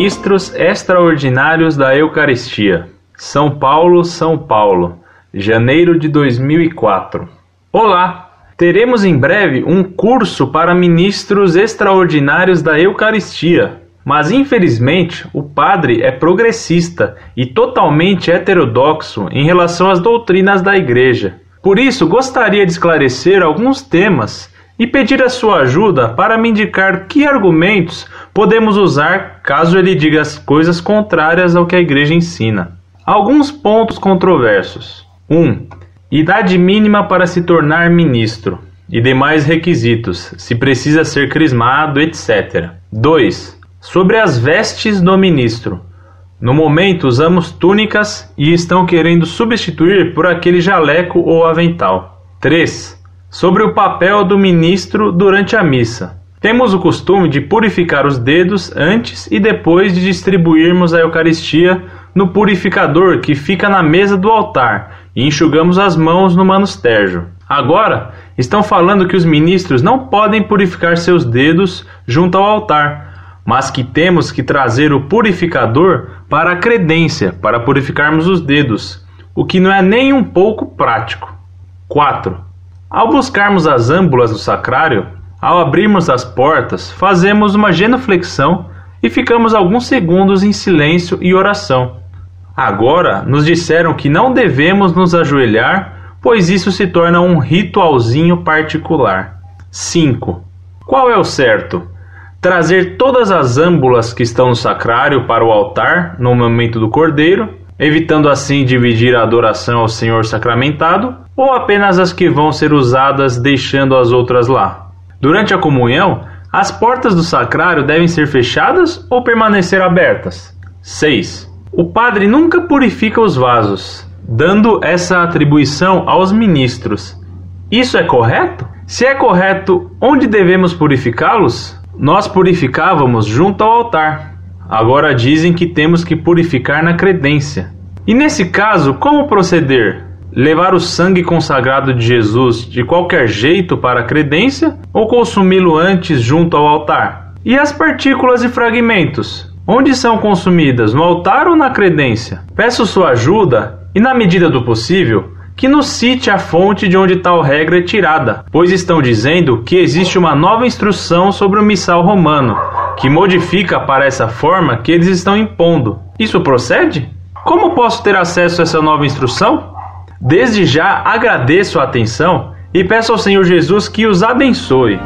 Ministros Extraordinários da Eucaristia, São Paulo, São Paulo, janeiro de 2004. Olá! Teremos em breve um curso para ministros extraordinários da Eucaristia. Mas infelizmente o padre é progressista e totalmente heterodoxo em relação às doutrinas da Igreja. Por isso, gostaria de esclarecer alguns temas e pedir a sua ajuda para me indicar que argumentos podemos usar caso ele diga as coisas contrárias ao que a igreja ensina. Alguns pontos controversos. 1. Um, idade mínima para se tornar ministro e demais requisitos, se precisa ser crismado, etc. 2. Sobre as vestes do ministro. No momento usamos túnicas e estão querendo substituir por aquele jaleco ou avental. 3. Sobre o papel do ministro durante a missa. Temos o costume de purificar os dedos antes e depois de distribuirmos a Eucaristia no purificador que fica na mesa do altar e enxugamos as mãos no manusterjo. Agora, estão falando que os ministros não podem purificar seus dedos junto ao altar, mas que temos que trazer o purificador para a credência, para purificarmos os dedos, o que não é nem um pouco prático. 4. Ao buscarmos as âmbulas do sacrário, ao abrirmos as portas, fazemos uma genuflexão e ficamos alguns segundos em silêncio e oração. Agora nos disseram que não devemos nos ajoelhar, pois isso se torna um ritualzinho particular. 5. Qual é o certo? Trazer todas as âmbulas que estão no sacrário para o altar no momento do cordeiro, evitando assim dividir a adoração ao Senhor sacramentado, ou apenas as que vão ser usadas, deixando as outras lá? Durante a comunhão, as portas do sacrário devem ser fechadas ou permanecer abertas. 6. O padre nunca purifica os vasos, dando essa atribuição aos ministros. Isso é correto? Se é correto, onde devemos purificá-los? Nós purificávamos junto ao altar. Agora dizem que temos que purificar na credência. E nesse caso, como proceder? levar o sangue consagrado de Jesus de qualquer jeito para a credência ou consumi-lo antes junto ao altar? E as partículas e fragmentos? Onde são consumidas, no altar ou na credência? Peço sua ajuda e, na medida do possível, que nos cite a fonte de onde tal regra é tirada, pois estão dizendo que existe uma nova instrução sobre o missal romano, que modifica para essa forma que eles estão impondo. Isso procede? Como posso ter acesso a essa nova instrução? Desde já agradeço a atenção e peço ao Senhor Jesus que os abençoe.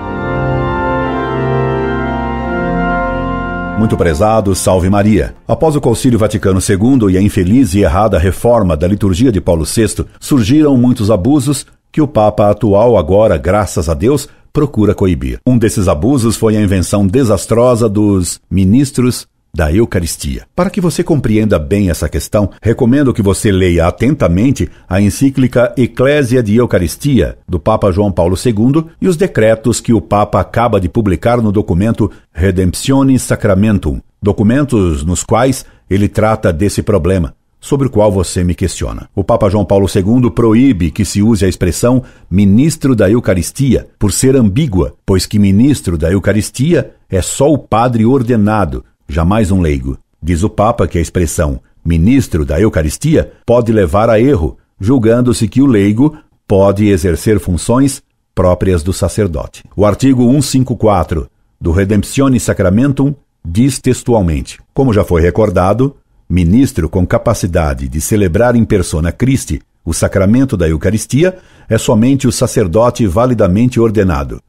Muito prezado, salve Maria. Após o Concílio Vaticano II e a infeliz e errada reforma da liturgia de Paulo VI, surgiram muitos abusos que o Papa atual agora, graças a Deus, procura coibir. Um desses abusos foi a invenção desastrosa dos ministros da Eucaristia. Para que você compreenda bem essa questão, recomendo que você leia atentamente a encíclica Eclésia de Eucaristia do Papa João Paulo II e os decretos que o Papa acaba de publicar no documento Redemptionis Sacramentum, documentos nos quais ele trata desse problema. Sobre o qual você me questiona. O Papa João Paulo II proíbe que se use a expressão ministro da Eucaristia por ser ambígua, pois que ministro da Eucaristia é só o padre ordenado, jamais um leigo. Diz o Papa que a expressão ministro da Eucaristia pode levar a erro, julgando-se que o leigo pode exercer funções próprias do sacerdote. O artigo 154 do Redemptione Sacramentum diz textualmente: Como já foi recordado, ministro com capacidade de celebrar em persona Christi o sacramento da Eucaristia é somente o sacerdote validamente ordenado.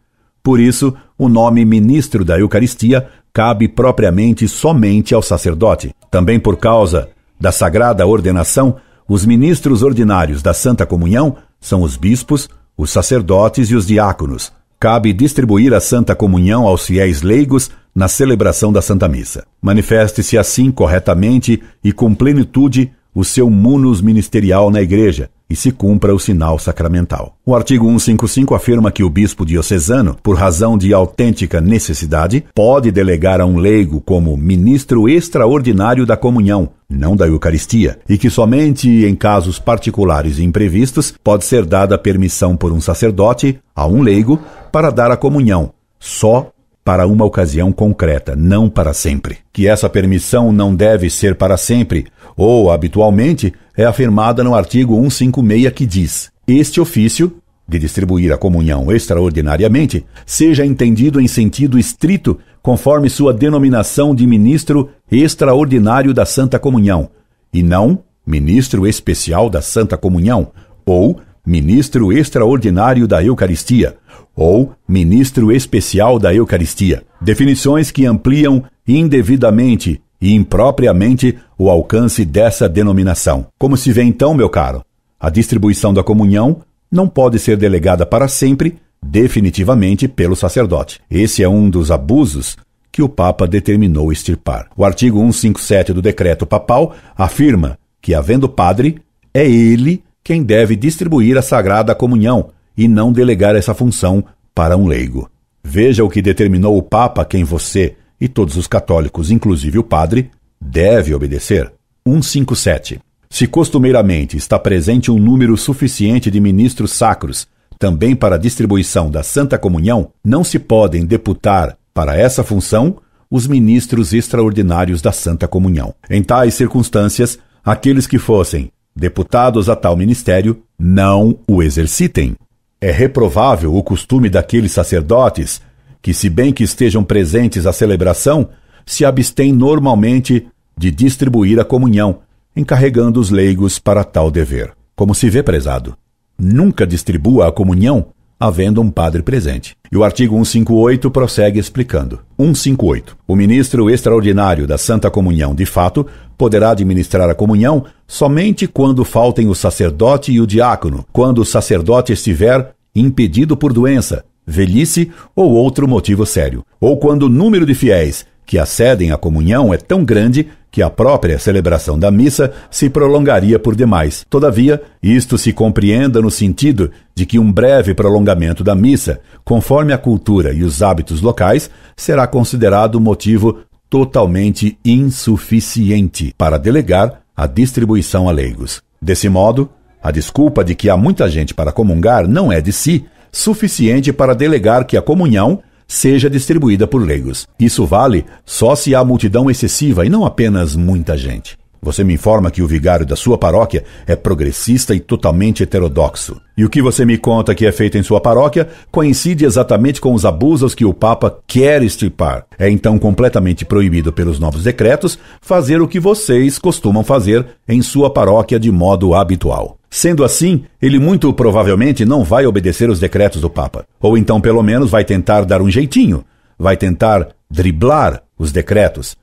Por isso, o nome ministro da Eucaristia cabe propriamente somente ao sacerdote. Também por causa da sagrada ordenação, os ministros ordinários da Santa Comunhão são os bispos, os sacerdotes e os diáconos. Cabe distribuir a Santa Comunhão aos fiéis leigos na celebração da Santa Missa. Manifeste-se assim corretamente e com plenitude o seu munus ministerial na Igreja, e se cumpra o sinal sacramental. O artigo 155 afirma que o bispo diocesano, por razão de autêntica necessidade, pode delegar a um leigo como ministro extraordinário da comunhão, não da Eucaristia, e que somente em casos particulares e imprevistos pode ser dada permissão por um sacerdote a um leigo para dar a comunhão, só para uma ocasião concreta, não para sempre. Que essa permissão não deve ser para sempre, ou habitualmente, é afirmada no artigo 156 que diz: Este ofício de distribuir a comunhão extraordinariamente seja entendido em sentido estrito, conforme sua denominação de ministro extraordinário da Santa Comunhão, e não ministro especial da Santa Comunhão, ou ministro extraordinário da Eucaristia, ou ministro especial da Eucaristia. Definições que ampliam indevidamente e impropriamente o alcance dessa denominação. Como se vê então, meu caro, a distribuição da comunhão não pode ser delegada para sempre, definitivamente, pelo sacerdote. Esse é um dos abusos que o Papa determinou extirpar. O artigo 157 do decreto papal afirma que, havendo padre, é ele quem deve distribuir a sagrada comunhão e não delegar essa função para um leigo. Veja o que determinou o Papa, quem você e todos os católicos, inclusive o padre, deve obedecer. 157. Se costumeiramente está presente um número suficiente de ministros sacros, também para a distribuição da Santa Comunhão, não se podem deputar para essa função os ministros extraordinários da Santa Comunhão. Em tais circunstâncias, aqueles que fossem deputados a tal ministério não o exercitem. É reprovável o costume daqueles sacerdotes que, se bem que estejam presentes à celebração, se abstêm normalmente de distribuir a comunhão, encarregando os leigos para tal dever. Como se vê, prezado, nunca distribua a comunhão havendo um padre presente. E o artigo 158 prossegue explicando. 158. O ministro extraordinário da Santa Comunhão, de fato, poderá administrar a comunhão somente quando faltem o sacerdote e o diácono, quando o sacerdote estiver impedido por doença, velhice ou outro motivo sério, ou quando o número de fiéis que acedem à comunhão é tão grande que a própria celebração da missa se prolongaria por demais. Todavia, isto se compreenda no sentido de que um breve prolongamento da missa, conforme a cultura e os hábitos locais, será considerado motivo totalmente insuficiente para delegar a distribuição a leigos. Desse modo, a desculpa de que há muita gente para comungar não é de si, suficiente para delegar que a comunhão seja distribuída por leigos. Isso vale só se há multidão excessiva e não apenas muita gente. Você me informa que o vigário da sua paróquia é progressista e totalmente heterodoxo. E o que você me conta que é feito em sua paróquia coincide exatamente com os abusos que o Papa quer estripar. É então completamente proibido pelos novos decretos fazer o que vocês costumam fazer em sua paróquia de modo habitual. Sendo assim, ele muito provavelmente não vai obedecer os decretos do Papa. Ou então, pelo menos, vai tentar dar um jeitinho, vai tentar driblar os decretos,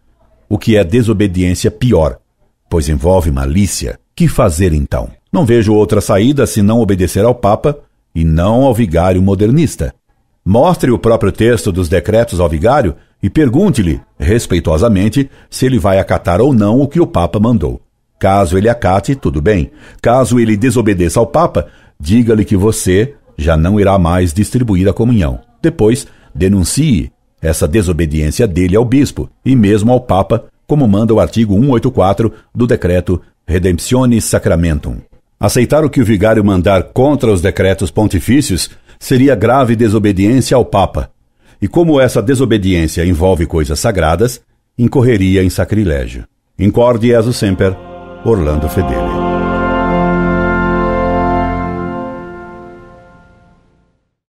o que é desobediência pior, pois envolve malícia. Que fazer então? Não vejo outra saída senão obedecer ao Papa e não ao vigário modernista. Mostre o próprio texto dos decretos ao vigário e pergunte-lhe, respeitosamente, se ele vai acatar ou não o que o Papa mandou. Caso ele acate, tudo bem. Caso ele desobedeça ao Papa, diga-lhe que você já não irá mais distribuir a comunhão. Depois, denuncie essa desobediência dele ao bispo e mesmo ao Papa, como manda o artigo 184 do decreto redemptionis Sacramentum. Aceitar o que o vigário mandar contra os decretos pontifícios seria grave desobediência ao Papa. E como essa desobediência envolve coisas sagradas, incorreria em sacrilégio. Incorde Jesus Semper. Orlando Fedeli.